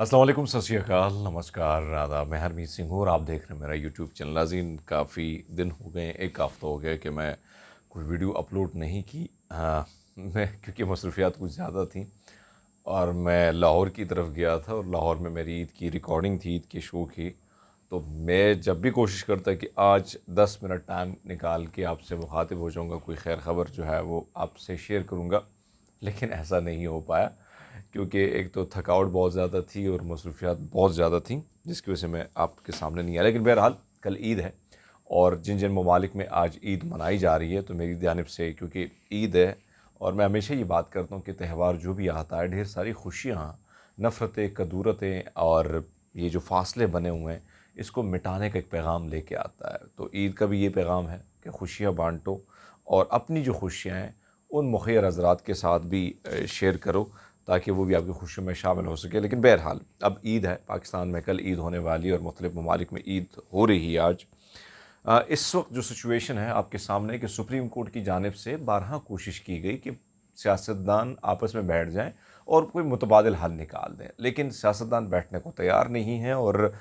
असलम सत्याकाल नमस्कार राधा मैं हरमीत सिंह और आप देख रहे हैं मेरा यूट्यूब चैनल अजीन काफ़ी दिन हो गए एक हफ्ता हो गया कि मैं कोई वीडियो अपलोड नहीं की आ, हाँ, मैं क्योंकि मसरूफियात कुछ ज़्यादा थी और मैं लाहौर की तरफ गया था और लाहौर में मेरी ईद की रिकॉर्डिंग थी ईद के शो की तो मैं जब भी कोशिश करता कि आज दस मिनट टाइम निकाल के आपसे मुखातिब हो जाऊँगा कोई खैर खबर जो है वो आपसे शेयर करूँगा लेकिन ऐसा नहीं हो पाया क्योंकि एक तो थकावट बहुत ज़्यादा थी और मसरूफियात बहुत ज़्यादा थी जिसकी वजह से मैं आपके सामने नहीं आया लेकिन बहरहाल कल ईद है और जिन जिन ममालिक में आज ईद मनाई जा रही है तो मेरी जानब से क्योंकि ईद है और मैं हमेशा ये बात करता हूँ कि त्यौहार जो भी आता है ढेर सारी खुशियाँ नफ़रतें कदूरतें और ये जो फासले बने हुए हैं इसको मिटाने का एक पैगाम लेके आता है तो ईद का भी ये पैगाम है कि खुशियाँ बांटो और अपनी जो खुशियाँ हैं उन मुखर हजरात के साथ भी शेयर करो ताकि वो भी आपकी खुशियों में शामिल हो सके लेकिन बहरहाल अब ईद है पाकिस्तान में कल ईद होने वाली और मुख्तलिफ ममालिक में ईद हो रही है आज इस वक्त जो सिचुएशन है आपके सामने कि सुप्रीम कोर्ट की जानब से बारह कोशिश की गई कि सियासतदान आपस में बैठ जाएँ और कोई मुतबादल हल निकाल दें लेकिन सियासतदान बैठने को तैयार नहीं है और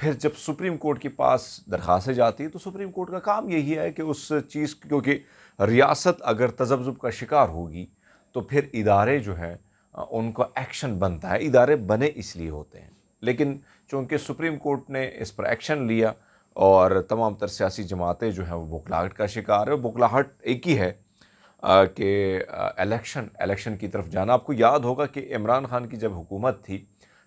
फिर जब सुप्रीम कोर्ट के पास दरख्वास्तें जाती हैं तो सुप्रीम कोर्ट का काम यही है कि उस चीज़ क्योंकि रियासत अगर तजब्ज़ का शिकार होगी तो फिर इदारे जो हैं उनका एक्शन बनता है इदारे बने इसलिए होते हैं लेकिन चूँकि सुप्रीम कोर्ट ने इस पर एक्शन लिया और तमाम तर सियासी जमातें जो हैं वो बुखलाहट का शिकार है बुखलाहट एक ही है कि इलेक्शन इलेक्शन की तरफ जाना आपको याद होगा कि इमरान खान की जब हुकूमत थी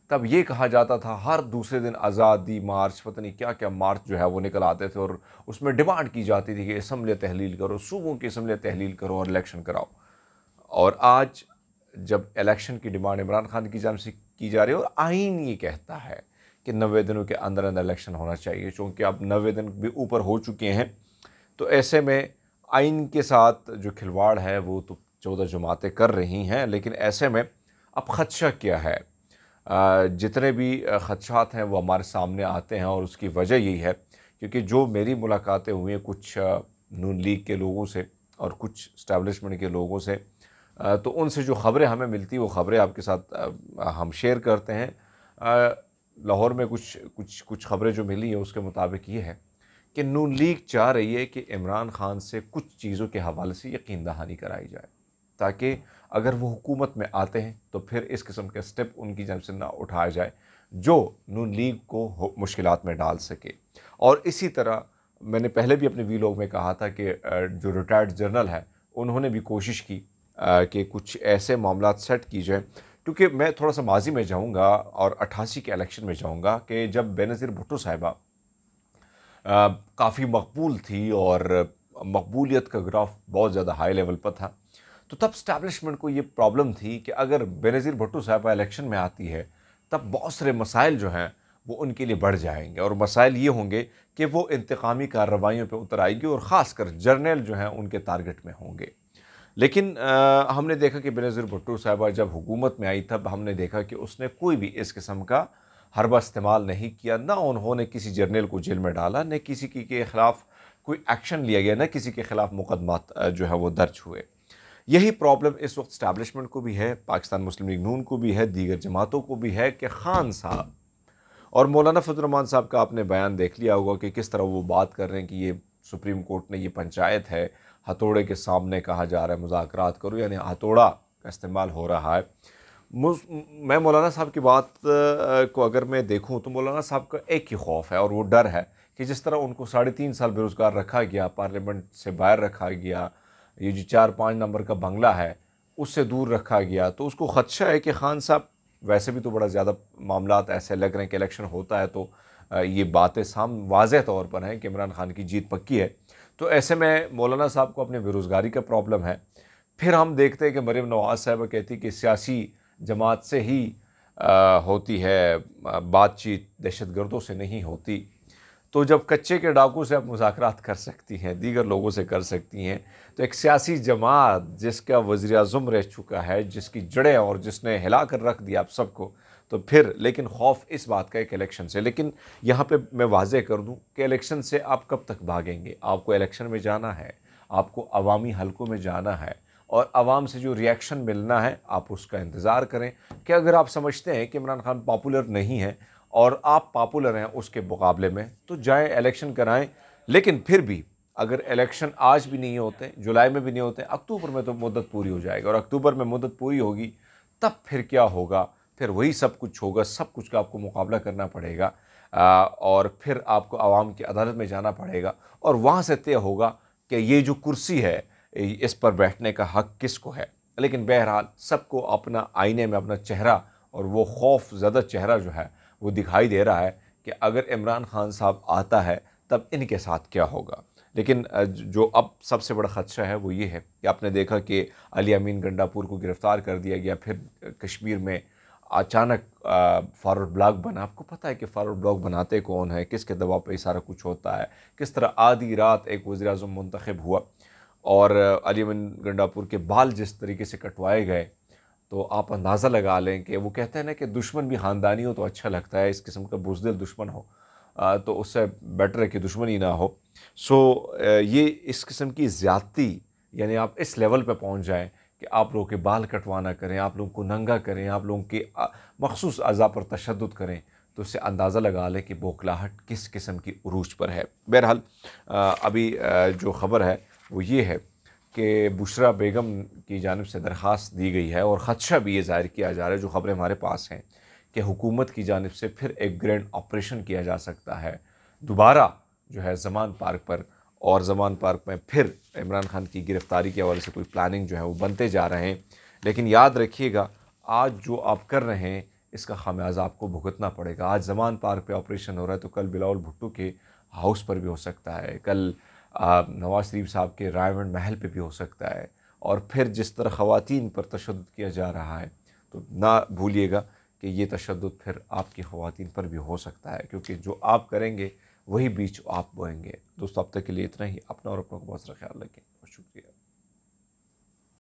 तब ये कहा जाता था हर दूसरे दिन आज़ादी मार्च पता नहीं क्या क्या मार्च जो है वो निकल आते थे और उसमें डिमांड की जाती थी कि इसम्बलियाँ तहलील करो सूबों की इसम्बलियाँ तहलील करो और इलेक्शन कराओ और आज जब इलेक्शन की डिमांड इमरान खान की जान से की जा रही है और आइन ये कहता है कि नबे दिनों के अंदर अंदर इलेक्शन होना चाहिए चूँकि अब नबे दिन भी ऊपर हो चुके हैं तो ऐसे में आइन के साथ जो खिलवाड़ है वो तो चौदह जमातें कर रही हैं लेकिन ऐसे में अब ख़दशा क्या है जितने भी ख़दशात हैं वो हमारे सामने आते हैं और उसकी वजह यही है क्योंकि जो मेरी मुलाकातें हुई हैं कुछ नून लीग के लोगों से और कुछ इस्टेबलिशमेंट के लोगों से तो उनसे जो ख़बरें हमें मिलती वो ख़बरें आपके साथ हम शेयर करते हैं लाहौर में कुछ कुछ कुछ ख़बरें जो मिली हैं उसके मुताबिक ये है कि नून लीग चाह रही है कि इमरान खान से कुछ चीज़ों के हवाले से यकीन दहानी कराई जाए ताकि अगर वो हुकूमत में आते हैं तो फिर इस किस्म के स्टेप उनकी जानब से ना उठाया जाए जो नून लीग को मुश्किल में डाल सके और इसी तरह मैंने पहले भी अपने वीलॉग में कहा था कि जो रिटायर्ड जनरल है उन्होंने भी कोशिश की कि कुछ ऐसे मामला सेट किए जाएँ क्योंकि मैं थोड़ा सा माजी में जाऊँगा और अट्ठासी के इलेक्शन में जाऊँगा कि जब बेनज़ीर भुट्टो साहिबा काफ़ी मकबूल थी और मकबूलीत का ग्राफ बहुत ज़्यादा हाई लेवल पर था तो तब स्टैब्लिशमेंट को ये प्रॉब्लम थी कि अगर बेनज़ीर भुट्टो साहिबा इलेक्शन में आती है तब बहुत सारे मसाइल जो हैं वो उनके लिए बढ़ जाएंगे और मसाइल ये होंगे कि वो इंतकामी कार्रवाइयों पे उतर आएगी और ख़ास कर जर्नल जो हैं उनके टारगेट में होंगे लेकिन आ, हमने देखा कि बेनज़ीर भुट्टो साहबा जब हुकूमत में आई तब हमने देखा कि उसने कोई भी इस किस्म का हरबा इस्तेमाल नहीं किया ना उन्होंने किसी जर्नल को जेल में डाला न किसी की के ख़िलाफ़ कोई एक्शन लिया गया ना किसी के ख़िलाफ़ मुकदमात जो है वो दर्ज हुए यही प्रॉब्लम इस वक्त स्टैब्लिशमेंट को भी है पाकिस्तान मुस्लिम लीग नून को भी है दीगर जमातों को भी है कि खान साहब और मौलाना फजलरमान साहब का आपने बयान देख लिया होगा कि किस तरह वो बात कर रहे हैं कि ये सुप्रीम कोर्ट ने ये पंचायत है हथौड़े के सामने कहा जा रहा है मुजाकरात करो यानी हथौड़ा का इस्तेमाल हो रहा है मैं मौलाना साहब की बात को अगर मैं देखूं तो मौलाना साहब का एक ही खौफ है और वो डर है कि जिस तरह उनको साढ़े तीन साल बेरोज़गार रखा गया पार्लियामेंट से बाहर रखा गया ये जो चार पाँच नंबर का बंगला है उससे दूर रखा गया तो उसको खदशा है कि खान साहब वैसे भी तो बड़ा ज़्यादा मामला ऐसे लग रहे हैं कि इलेक्शन होता है तो ये बातें साम वाज तौर पर हैं कि इमरान खान की जीत पक्की है तो ऐसे में मौलाना साहब को अपने बेरोज़गारी का प्रॉब्लम है फिर हम देखते हैं कि मरीम नवाज़ साहब कहती कि सियासी जमात से ही आ, होती है बातचीत दहशत गर्दों से नहीं होती तो जब कच्चे के डाकू से आप मुजाकर कर सकती हैं दीगर लोगों से कर सकती हैं तो एक सियासी जमात जिसका वज़ी अजम रह चुका है जिसकी जड़ें और जिसने हिला कर रख दिया आप सबको तो फिर लेकिन खौफ इस बात का एक इलेक्शन से लेकिन यहाँ पे मैं वाजह कर दूँ कि इलेक्शन से आप कब तक भागेंगे आपको इलेक्शन में जाना है आपको अवामी हलकों में जाना है और आवाम से जो रिएक्शन मिलना है आप उसका इंतज़ार करें कि अगर आप समझते हैं कि इमरान खान पॉपुलर नहीं है और आप पॉपुलर हैं उसके मुकाबले में तो जाएं इलेक्शन कराएं लेकिन फिर भी अगर इलेक्शन आज भी नहीं होते जुलाई में भी नहीं होते अक्टूबर में तो मुद्दत पूरी हो जाएगी और अक्टूबर में मुद्दत पूरी होगी तब फिर क्या होगा फिर वही सब कुछ होगा सब कुछ का आपको मुकाबला करना पड़ेगा आ, और फिर आपको आवाम की अदालत में जाना पड़ेगा और वहाँ से तय होगा कि ये जो कुर्सी है इस पर बैठने का हक किसको है लेकिन बहरहाल सबको अपना आईने में अपना चेहरा और वो खौफ ज़्यादा चेहरा जो है वो दिखाई दे रहा है कि अगर इमरान खान साहब आता है तब इनके साथ क्या होगा लेकिन जो अब सबसे बड़ा ख़दशा है वो ये है कि आपने देखा कि अली अमीन गंडापुर को गिरफ़्तार कर दिया गया फिर कश्मीर में अचानक फारवर्ड ब्लॉक बना आपको पता है कि फारवर्ड ब्लॉक बनाते कौन है किसके दबाव पर सारा कुछ होता है किस तरह आधी रात एक वज़ी अजम मंतखब हुआ और अली अमीन गंडापुर के बाल जिस तरीके से कटवाए गए तो आप अंदाज़ा लगा लें कि वो कहते हैं ना कि दुश्मन भी ख़ानदानी हो तो अच्छा लगता है इस किस्म का बुजदिल दुश्मन हो तो उससे बेटर है कि दुश्मन ही ना हो सो ये इस किस्म की ज़्यादती यानी आप इस लेवल पर पहुँच जाएँ कि आप लोगों के बाल कटवाना करें आप लोगों को नंगा करें आप लोगों के मखसूस अज़ा पर तशद करें तो उससे अंदाज़ा लगा लें कि बोखलाहट किस किस्म की अरूज पर है बहरहाल अभी जो ख़बर है वो ये है कि बुशरा बेगम की जानब से दरख्वास्त दी गई है और ख़दशा भी ये ज़ाहिर किया जा रहा है जो ख़बरें हमारे पास हैं कि हुकूमत की जानब से फिर एक ग्रैंड ऑपरेशन किया जा सकता है दोबारा जो है जमान पार्क पर और जमान पार्क में फिर इमरान खान की गिरफ़्तारी के हवाले से कोई प्लानिंग जो है वो बनते जा रहे हैं लेकिन याद रखिएगा आज जो आप कर रहे हैं इसका खामियाजा आपको भुगतना पड़ेगा आज जमान पार्क पे ऑपरेशन हो रहा है तो कल बिलावल भुट्टो के हाउस पर भी हो सकता है कल नवाज शरीफ साहब के रायमंड महल पे भी हो सकता है और फिर जिस तरह ख़वान पर तशद किया जा रहा है तो ना भूलिएगा कि ये तशद फिर आपकी खुवान पर भी हो सकता है क्योंकि जो आप करेंगे वही बीच आप बोएंगे दोस्तों अब तक के लिए इतना ही अपना और अपनों को बहुत सारा ख्याल रखें बहुत शुक्रिया